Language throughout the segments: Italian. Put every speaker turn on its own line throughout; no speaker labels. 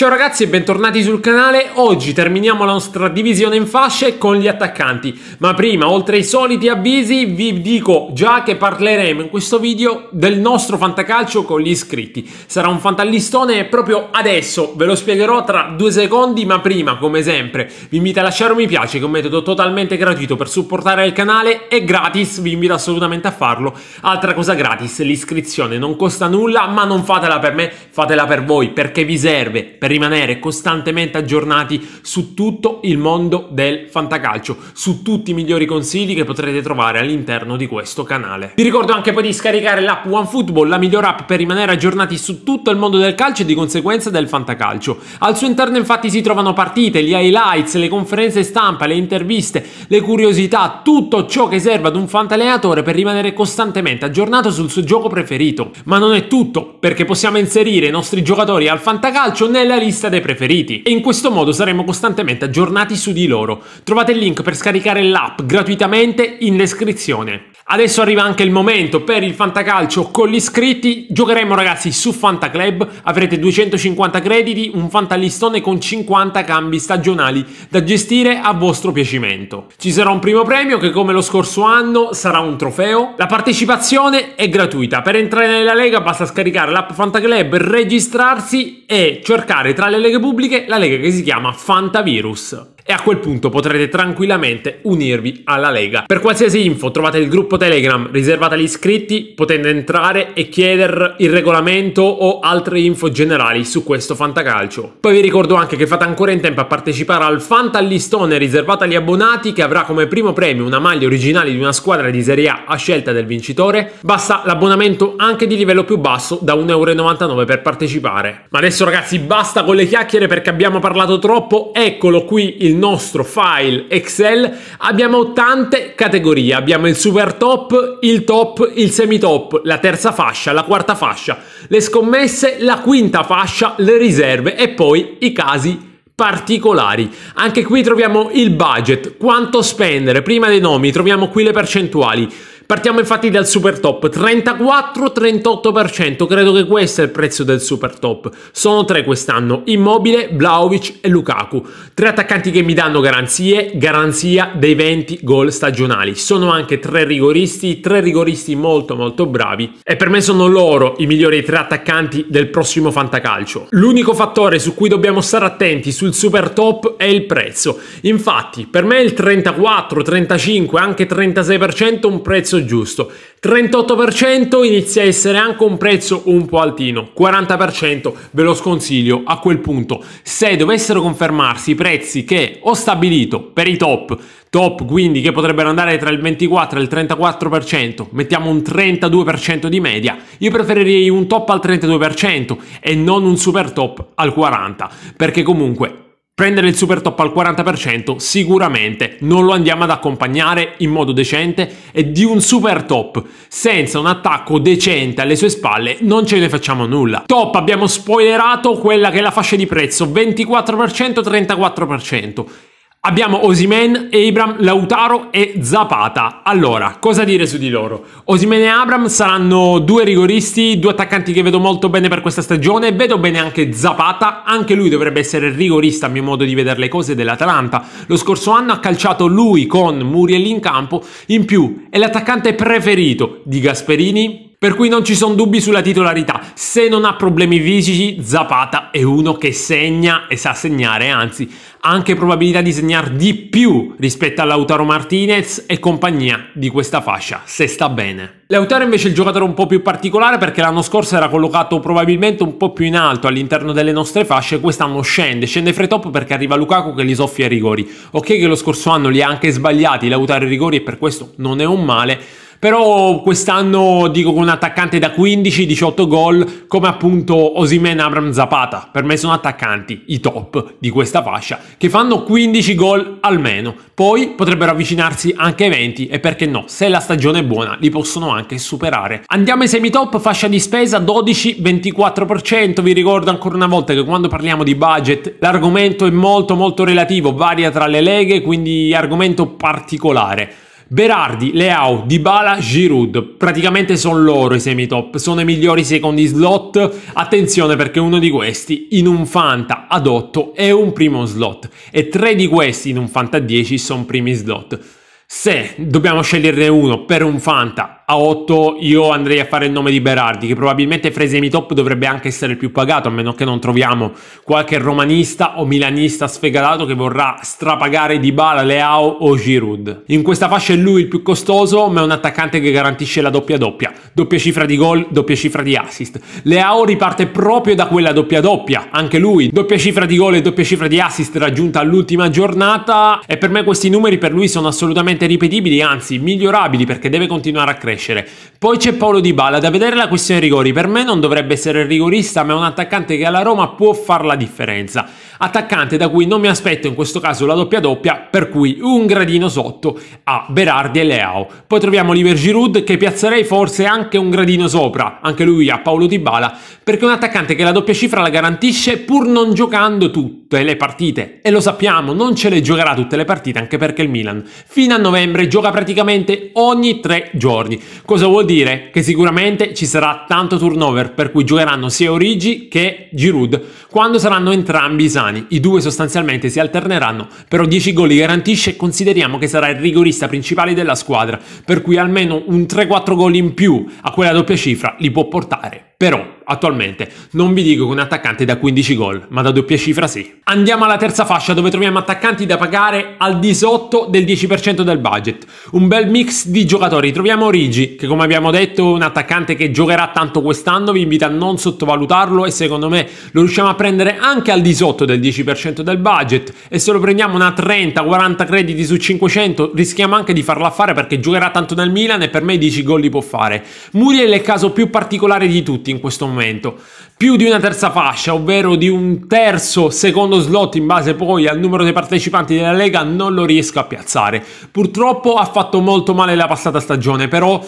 Ciao ragazzi e bentornati sul canale, oggi terminiamo la nostra divisione in fasce con gli attaccanti ma prima oltre ai soliti avvisi vi dico già che parleremo in questo video del nostro fantacalcio con gli iscritti sarà un fantallistone e proprio adesso ve lo spiegherò tra due secondi ma prima come sempre vi invito a lasciare un mi piace che è un metodo totalmente gratuito per supportare il canale e gratis vi invito assolutamente a farlo altra cosa gratis l'iscrizione non costa nulla ma non fatela per me fatela per voi perché vi serve per rimanere costantemente aggiornati su tutto il mondo del fantacalcio, su tutti i migliori consigli che potrete trovare all'interno di questo canale. Vi ricordo anche poi di scaricare l'app OneFootball, la miglior app per rimanere aggiornati su tutto il mondo del calcio e di conseguenza del fantacalcio. Al suo interno infatti si trovano partite, gli highlights, le conferenze stampa, le interviste, le curiosità, tutto ciò che serve ad un fantaleatore per rimanere costantemente aggiornato sul suo gioco preferito. Ma non è tutto, perché possiamo inserire i nostri giocatori al fantacalcio nella lista dei preferiti e in questo modo saremo costantemente aggiornati su di loro. Trovate il link per scaricare l'app gratuitamente in descrizione. Adesso arriva anche il momento per il Fantacalcio con gli iscritti. Giocheremo ragazzi su Fantaclub, avrete 250 crediti, un fantalistone con 50 cambi stagionali da gestire a vostro piacimento. Ci sarà un primo premio che come lo scorso anno sarà un trofeo. La partecipazione è gratuita. Per entrare nella Lega basta scaricare l'app Fantaclub, registrarsi e cercare tra le leghe pubbliche la lega che si chiama Fantavirus e a quel punto potrete tranquillamente unirvi alla Lega. Per qualsiasi info trovate il gruppo Telegram riservato agli iscritti, potete entrare e chiedere il regolamento o altre info generali su questo fantacalcio. Poi vi ricordo anche che fate ancora in tempo a partecipare al Fantallistone riservato agli abbonati che avrà come primo premio una maglia originale di una squadra di Serie A a scelta del vincitore. Basta l'abbonamento anche di livello più basso da 1,99€ per partecipare. Ma adesso ragazzi basta con le chiacchiere perché abbiamo parlato troppo, eccolo qui il nostro file Excel abbiamo tante categorie, abbiamo il super top, il top, il semi top, la terza fascia, la quarta fascia, le scommesse, la quinta fascia, le riserve e poi i casi particolari. Anche qui troviamo il budget, quanto spendere, prima dei nomi troviamo qui le percentuali, Partiamo infatti dal super top, 34-38%, credo che questo è il prezzo del super top. Sono tre quest'anno, Immobile, Vlaovic e Lukaku. Tre attaccanti che mi danno garanzie, garanzia dei 20 gol stagionali. Sono anche tre rigoristi, tre rigoristi molto molto bravi e per me sono loro i migliori tre attaccanti del prossimo fantacalcio. L'unico fattore su cui dobbiamo stare attenti sul super top è il prezzo. Infatti per me il 34, 35, anche 36% è un prezzo giusto. 38% inizia a essere anche un prezzo un po' altino, 40% ve lo sconsiglio a quel punto. Se dovessero confermarsi i prezzi che ho stabilito per i top, top quindi che potrebbero andare tra il 24 e il 34%, mettiamo un 32% di media, io preferirei un top al 32% e non un super top al 40%, perché comunque Prendere il super top al 40% sicuramente non lo andiamo ad accompagnare in modo decente e di un super top senza un attacco decente alle sue spalle non ce ne facciamo nulla. Top abbiamo spoilerato quella che è la fascia di prezzo 24%-34%. Abbiamo Osimen, Abram, Lautaro e Zapata. Allora, cosa dire su di loro? Osimen e Abram saranno due rigoristi, due attaccanti che vedo molto bene per questa stagione. Vedo bene anche Zapata, anche lui dovrebbe essere rigorista a mio modo di vedere le cose dell'Atalanta. Lo scorso anno ha calciato lui con Muriel in campo, in più è l'attaccante preferito di Gasperini, per cui non ci sono dubbi sulla titolarità. Se non ha problemi fisici, Zapata è uno che segna e sa segnare, anzi, ha anche probabilità di segnare di più rispetto all'Autaro Martinez e compagnia di questa fascia, se sta bene. Lautaro invece è il giocatore un po' più particolare perché l'anno scorso era collocato probabilmente un po' più in alto all'interno delle nostre fasce quest'anno scende, scende fra i top perché arriva Lukaku che gli soffia i rigori. Ok che lo scorso anno li ha anche sbagliati Lautaro i rigori e per questo non è un male, però quest'anno dico con un attaccante da 15-18 gol come appunto Osimen Abram Zapata. Per me sono attaccanti i top di questa fascia che fanno 15 gol almeno. Poi potrebbero avvicinarsi anche ai 20 e perché no, se la stagione è buona li possono anche superare. Andiamo ai semi top fascia di spesa 12-24%. Vi ricordo ancora una volta che quando parliamo di budget l'argomento è molto molto relativo, varia tra le leghe, quindi argomento particolare. Berardi, Leao, Dybala, Giroud, praticamente sono loro i semi top, sono i migliori secondi slot, attenzione perché uno di questi in un Fanta ad 8 è un primo slot e tre di questi in un Fanta 10 sono primi slot. Se dobbiamo sceglierne uno per un Fanta a 8 io andrei a fare il nome di Berardi, che probabilmente fra i semi-top dovrebbe anche essere il più pagato, a meno che non troviamo qualche romanista o milanista sfegatato che vorrà strapagare Dybala, Leao o Giroud. In questa fascia è lui il più costoso, ma è un attaccante che garantisce la doppia doppia, doppia cifra di gol, doppia cifra di assist. Leao riparte proprio da quella doppia doppia, anche lui, doppia cifra di gol e doppia cifra di assist raggiunta all'ultima giornata e per me questi numeri per lui sono assolutamente ripetibili, anzi migliorabili perché deve continuare a crescere crescere. Poi c'è Paolo Di Bala, da vedere la questione rigori, per me non dovrebbe essere rigorista, ma è un attaccante che alla Roma può fare la differenza. Attaccante da cui non mi aspetto in questo caso la doppia doppia, per cui un gradino sotto a Berardi e Leao. Poi troviamo Oliver Giroud che piazzerei forse anche un gradino sopra, anche lui a Paolo Di Bala, perché è un attaccante che la doppia cifra la garantisce pur non giocando tutte le partite. E lo sappiamo, non ce le giocherà tutte le partite, anche perché il Milan fino a novembre gioca praticamente ogni tre giorni. Cosa vuol dire? Che sicuramente ci sarà tanto turnover, per cui giocheranno sia Origi che Giroud quando saranno entrambi sani. I due sostanzialmente si alterneranno, però 10 gol li garantisce e consideriamo che sarà il rigorista principale della squadra, per cui almeno un 3-4 gol in più a quella doppia cifra li può portare. Però attualmente non vi dico che un attaccante da 15 gol, ma da doppia cifra sì. Andiamo alla terza fascia dove troviamo attaccanti da pagare al di sotto del 10% del budget. Un bel mix di giocatori. Troviamo Rigi, che come abbiamo detto è un attaccante che giocherà tanto quest'anno, vi invito a non sottovalutarlo e secondo me lo riusciamo a prendere anche al di sotto del 10% del budget e se lo prendiamo una 30-40 crediti su 500 rischiamo anche di farla fare perché giocherà tanto nel Milan e per me 10 gol li può fare. Muriel è il caso più particolare di tutti in questo momento. Più di una terza fascia, ovvero di un terzo secondo slot in base poi al numero dei partecipanti della Lega, non lo riesco a piazzare. Purtroppo ha fatto molto male la passata stagione, però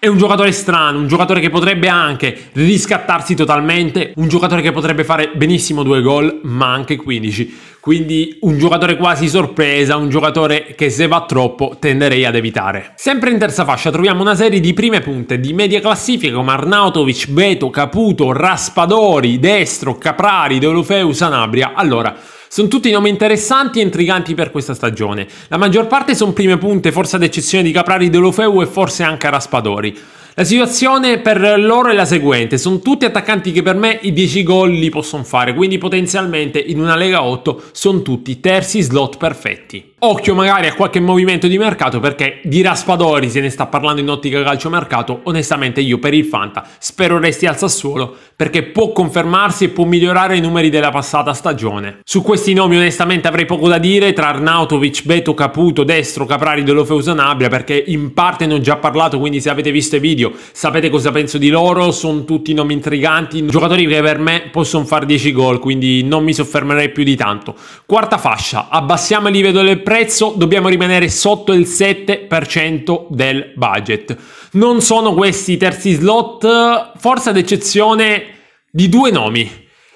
è un giocatore strano, un giocatore che potrebbe anche riscattarsi totalmente, un giocatore che potrebbe fare benissimo due gol, ma anche 15. Quindi un giocatore quasi sorpresa, un giocatore che se va troppo tenderei ad evitare. Sempre in terza fascia troviamo una serie di prime punte di media classifica come Arnautovic, Beto, Caputo, Raspadori, Destro, Caprari, Deulofeu, Sanabria. Allora, sono tutti nomi interessanti e intriganti per questa stagione. La maggior parte sono prime punte, forse ad eccezione di Caprari Delofeu e forse anche Raspadori. La situazione per loro è la seguente, sono tutti attaccanti che per me i 10 gol li possono fare, quindi potenzialmente in una Lega 8 sono tutti terzi slot perfetti. Occhio magari a qualche movimento di mercato perché di Raspadori se ne sta parlando in ottica calciomercato, onestamente io per il Fanta spero resti al Sassuolo perché può confermarsi e può migliorare i numeri della passata stagione. Su questi nomi onestamente avrei poco da dire, tra Arnautovic, Beto Caputo, Destro, Caprari, Delofeu Sanabria perché in parte ne ho già parlato quindi se avete visto i video Sapete cosa penso di loro, sono tutti nomi intriganti, giocatori che per me possono fare 10 gol, quindi non mi soffermerei più di tanto. Quarta fascia, abbassiamo il livello del prezzo, dobbiamo rimanere sotto il 7% del budget. Non sono questi i terzi slot, forse ad eccezione di due nomi,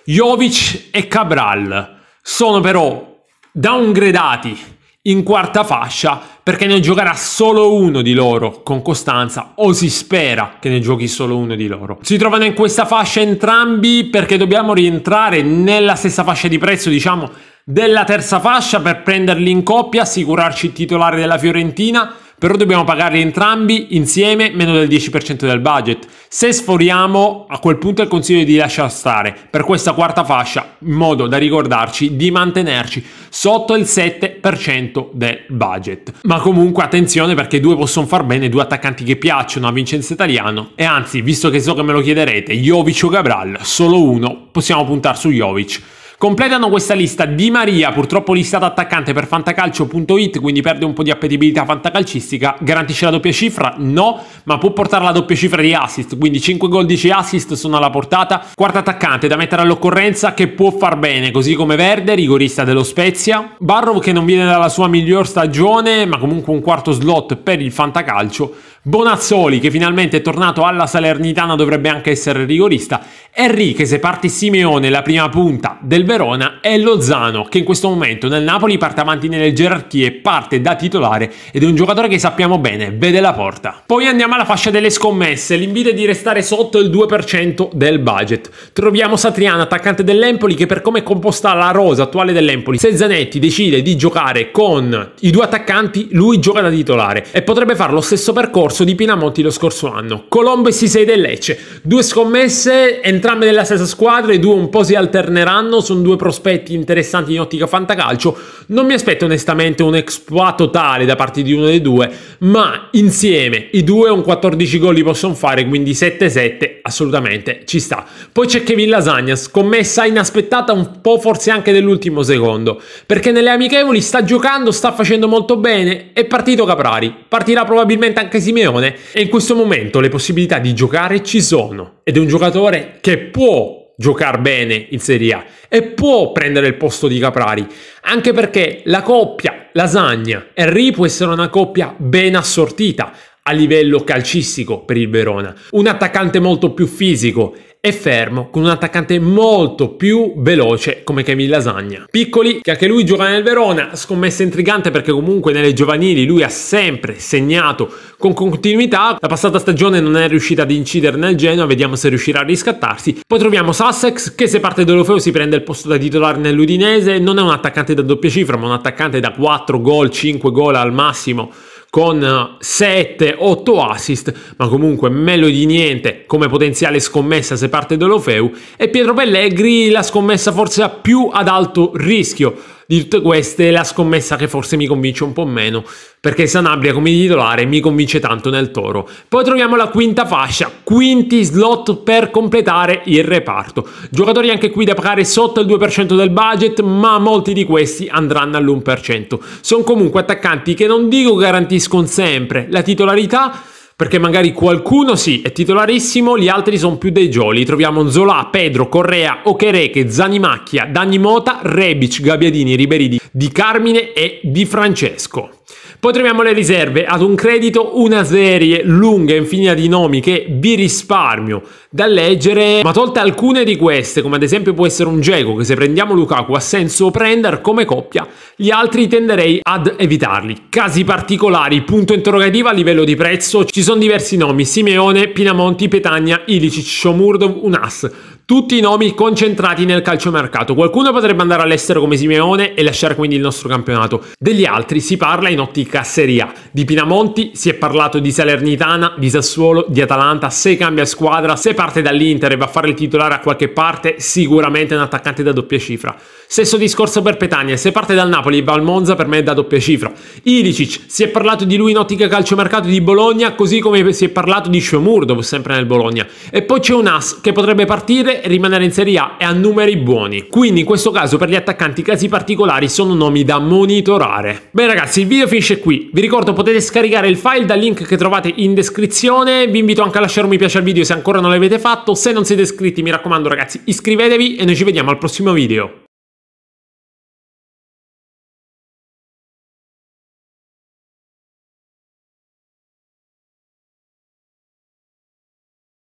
Jovic e Cabral. Sono però downgradati in quarta fascia perché ne giocherà solo uno di loro con costanza o si spera che ne giochi solo uno di loro. Si trovano in questa fascia entrambi perché dobbiamo rientrare nella stessa fascia di prezzo, diciamo, della terza fascia per prenderli in coppia, assicurarci il titolare della Fiorentina però dobbiamo pagarli entrambi insieme meno del 10% del budget. Se sforiamo, a quel punto il consiglio è di lasciar stare per questa quarta fascia, in modo da ricordarci di mantenerci sotto il 7% del budget. Ma comunque attenzione perché due possono far bene, due attaccanti che piacciono a Vincenzo Italiano e anzi, visto che so che me lo chiederete, Jovic o Cabral, solo uno, possiamo puntare su Jovic. Completano questa lista Di Maria, purtroppo listato attaccante per fantacalcio.it, quindi perde un po' di appetibilità fantacalcistica. Garantisce la doppia cifra? No, ma può portare la doppia cifra di assist, quindi 5 gol, 10 assist sono alla portata. Quarto attaccante da mettere all'occorrenza che può far bene, così come Verde, rigorista dello Spezia. Barrow che non viene dalla sua miglior stagione, ma comunque un quarto slot per il fantacalcio Bonazzoli che finalmente è tornato alla Salernitana dovrebbe anche essere rigorista, Enrique, se parte Simeone la prima punta del Verona e Lozano che in questo momento nel Napoli parte avanti nelle gerarchie, parte da titolare ed è un giocatore che sappiamo bene, vede la porta. Poi andiamo alla fascia delle scommesse, l'invito è di restare sotto il 2% del budget. Troviamo Satriana attaccante dell'Empoli che per come è composta la rosa attuale dell'Empoli, se Zanetti decide di giocare con i due attaccanti lui gioca da titolare e potrebbe fare lo stesso percorso corso di Pinamonti lo scorso anno. Colombo e Sisei del Lecce, due scommesse, entrambe della stessa squadra, i due un po' si alterneranno, sono due prospetti interessanti in ottica fantacalcio. Non mi aspetto onestamente un exploit totale da parte di uno dei due, ma insieme i due un 14 gol li possono fare, quindi 7-7 assolutamente ci sta. Poi c'è Kevin Lasagna, scommessa inaspettata un po' forse anche dell'ultimo secondo, perché nelle amichevoli sta giocando, sta facendo molto bene, è partito Caprari, partirà probabilmente anche Simeone situazione e in questo momento le possibilità di giocare ci sono ed è un giocatore che può giocare bene in Serie A e può prendere il posto di Caprari, anche perché la coppia Lasagna e Ri può essere una coppia ben assortita a livello calcistico per il Verona, un attaccante molto più fisico e fermo, con un attaccante molto più veloce come Kevin Lasagna. Piccoli, che anche lui gioca nel Verona, scommessa intrigante perché comunque nelle giovanili lui ha sempre segnato con continuità. La passata stagione non è riuscita ad incidere nel Genoa, vediamo se riuscirà a riscattarsi. Poi troviamo Sussex, che se parte Deulofeu si prende il posto da titolare nell'Udinese, non è un attaccante da doppia cifra, ma un attaccante da 4 gol, 5 gol al massimo con 7-8 eh, assist, ma comunque meglio di niente come potenziale scommessa se parte Deulofeu e Pietro Pellegri la scommessa forse a più ad alto rischio di tutte queste la scommessa che forse mi convince un po' meno, perché Sanabria come titolare mi convince tanto nel toro. Poi troviamo la quinta fascia, quinti slot per completare il reparto. Giocatori anche qui da pagare sotto il 2% del budget, ma molti di questi andranno all'1%. Sono comunque attaccanti che non dico garantiscono sempre la titolarità, perché magari qualcuno sì è titolarissimo, gli altri sono più dei gioli. Troviamo Zola, Pedro, Correa, Okereke, Zanimacchia, Danimota, Rebic, Gabiadini, Riberidi, Di Carmine e Di Francesco. Poi troviamo le riserve ad un credito, una serie lunga infinita di nomi che vi risparmio da leggere, ma tolte alcune di queste, come ad esempio può essere un Geco che se prendiamo Lukaku ha senso prendere come coppia, gli altri tenderei ad evitarli. Casi particolari, punto interrogativo a livello di prezzo, ci sono diversi nomi, Simeone, Pinamonti, Petagna, Ilicic, Shomurdov, Unas. Tutti i nomi concentrati nel calciomercato. Qualcuno potrebbe andare all'estero come Simeone e lasciare quindi il nostro campionato. Degli altri si parla in ottica Serie A. Di Pinamonti si è parlato di Salernitana, di Sassuolo, di Atalanta. Se cambia squadra, se parte dall'Inter e va a fare il titolare a qualche parte, sicuramente un attaccante da doppia cifra. Stesso discorso per Petagna, se parte dal Napoli va al Monza per me è da doppia cifra. Ilicic, si è parlato di lui in ottica calciomercato di Bologna, così come si è parlato di Shomurdov sempre nel Bologna. E poi c'è un As che potrebbe partire deve rimanere in Serie A e a numeri buoni. Quindi in questo caso per gli attaccanti casi particolari sono nomi da monitorare. Bene ragazzi, il video finisce qui. Vi ricordo potete scaricare il file dal link che trovate in descrizione. Vi invito anche a lasciare un mi piace al video se ancora non l'avete fatto. Se non siete iscritti mi raccomando ragazzi iscrivetevi e noi ci vediamo al prossimo video.